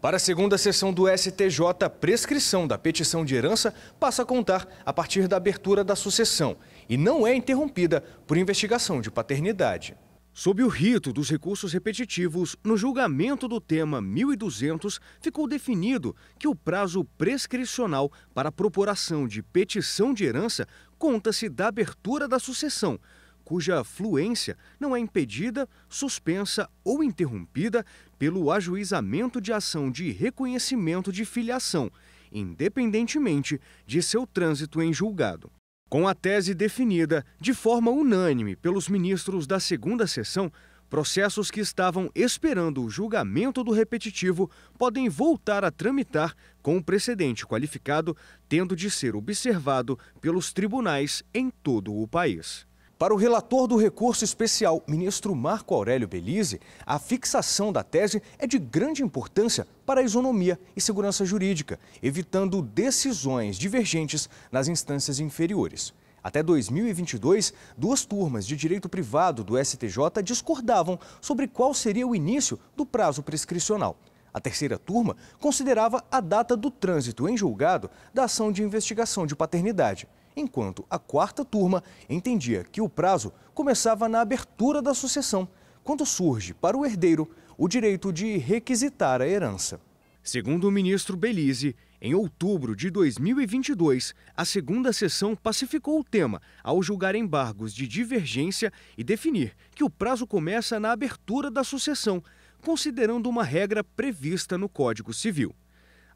Para a segunda sessão do STJ, a prescrição da petição de herança passa a contar a partir da abertura da sucessão e não é interrompida por investigação de paternidade. Sob o rito dos recursos repetitivos, no julgamento do tema 1200, ficou definido que o prazo prescricional para a proporação de petição de herança conta-se da abertura da sucessão, cuja fluência não é impedida, suspensa ou interrompida pelo ajuizamento de ação de reconhecimento de filiação, independentemente de seu trânsito em julgado. Com a tese definida de forma unânime pelos ministros da segunda sessão, processos que estavam esperando o julgamento do repetitivo podem voltar a tramitar com o precedente qualificado, tendo de ser observado pelos tribunais em todo o país. Para o relator do recurso especial, ministro Marco Aurélio Belize, a fixação da tese é de grande importância para a isonomia e segurança jurídica, evitando decisões divergentes nas instâncias inferiores. Até 2022, duas turmas de direito privado do STJ discordavam sobre qual seria o início do prazo prescricional. A terceira turma considerava a data do trânsito em julgado da ação de investigação de paternidade enquanto a quarta turma entendia que o prazo começava na abertura da sucessão, quando surge para o herdeiro o direito de requisitar a herança. Segundo o ministro Belize, em outubro de 2022, a segunda sessão pacificou o tema ao julgar embargos de divergência e definir que o prazo começa na abertura da sucessão, considerando uma regra prevista no Código Civil.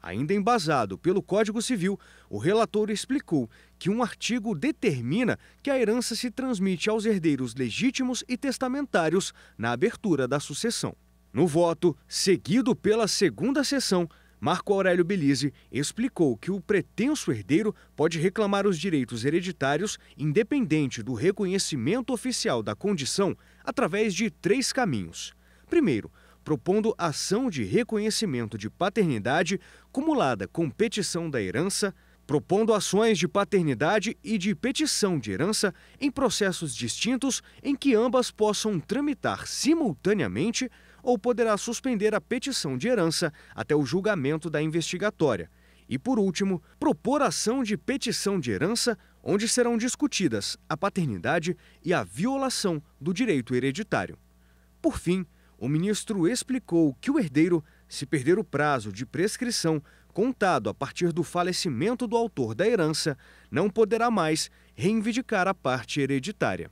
Ainda embasado pelo Código Civil, o relator explicou que um artigo determina que a herança se transmite aos herdeiros legítimos e testamentários na abertura da sucessão. No voto, seguido pela segunda sessão, Marco Aurélio Belize explicou que o pretenso herdeiro pode reclamar os direitos hereditários, independente do reconhecimento oficial da condição, através de três caminhos. Primeiro, propondo ação de reconhecimento de paternidade cumulada com petição da herança, propondo ações de paternidade e de petição de herança em processos distintos em que ambas possam tramitar simultaneamente ou poderá suspender a petição de herança até o julgamento da investigatória. E, por último, propor ação de petição de herança, onde serão discutidas a paternidade e a violação do direito hereditário. Por fim, o ministro explicou que o herdeiro, se perder o prazo de prescrição contado a partir do falecimento do autor da herança, não poderá mais reivindicar a parte hereditária.